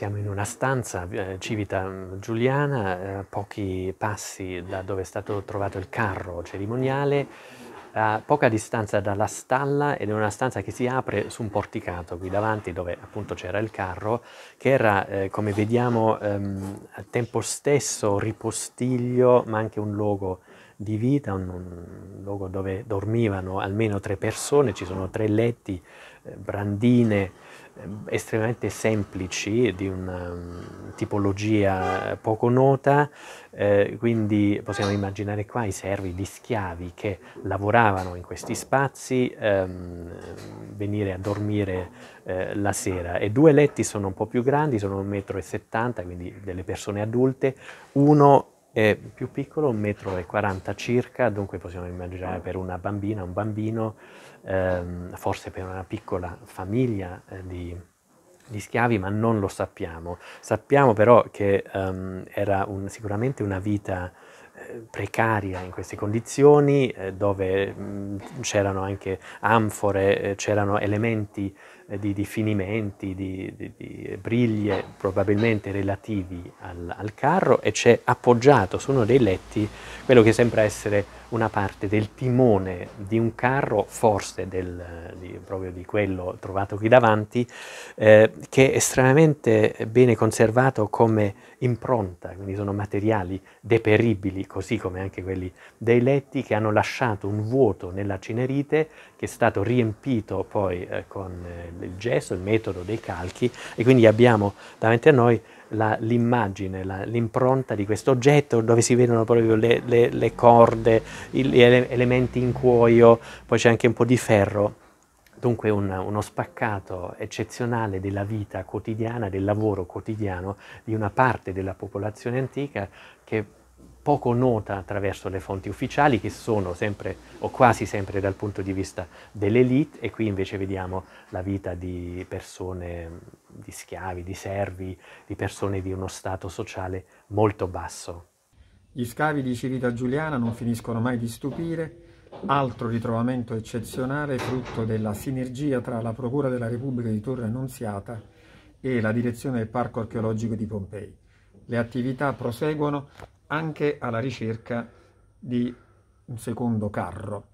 Siamo in una stanza, eh, Civita mm, Giuliana, eh, pochi passi da dove è stato trovato il carro cerimoniale, a poca distanza dalla stalla ed è una stanza che si apre su un porticato qui davanti dove appunto c'era il carro, che era eh, come vediamo ehm, al tempo stesso ripostiglio ma anche un luogo di vita, un, un luogo dove dormivano almeno tre persone, ci sono tre letti, eh, brandine Ehm, estremamente semplici, di una ehm, tipologia poco nota, eh, quindi possiamo immaginare qua i servi, di schiavi che lavoravano in questi spazi ehm, venire a dormire eh, la sera e due letti sono un po' più grandi, sono 1,70 m, quindi delle persone adulte, uno è più piccolo, 1,40 m circa, dunque possiamo immaginare per una bambina, un bambino, ehm, forse per una piccola famiglia eh, di, di, schiavi, ma non lo sappiamo. Sappiamo però che ehm, era un, sicuramente una vita precaria in queste condizioni, eh, dove mm, c'erano anche anfore, eh, c'erano elementi eh, di, di finimenti, di, di, di, briglie probabilmente relativi al, al carro e c'è appoggiato su uno dei letti quello che sembra essere una parte del timone di un carro, forse del, di, proprio di quello trovato qui davanti, eh, che è estremamente bene conservato come impronta, quindi sono materiali deperibili, così come anche quelli dei letti che hanno lasciato un vuoto nella cinerite che è stato riempito poi eh, con eh, il gesso, il metodo dei calchi e quindi abbiamo davanti a noi la, l'immagine, la, l'impronta di questo oggetto dove si vedono proprio le, le, le corde, gli ele, elementi in cuoio, poi c'è anche un po' di ferro. Dunque un, uno spaccato eccezionale della vita quotidiana, del lavoro quotidiano di una parte della popolazione antica che poco nota attraverso le fonti ufficiali che sono sempre o quasi sempre dal punto di vista dell'elite e qui invece vediamo la vita di persone, di schiavi, di servi, di persone di uno stato sociale molto basso. Gli scavi di Civita Giuliana non finiscono mai di stupire, altro ritrovamento eccezionale frutto della sinergia tra la Procura della Repubblica di Torre Annunziata e la direzione del Parco archeologico di Pompei. Le attività proseguono anche alla ricerca di un secondo carro.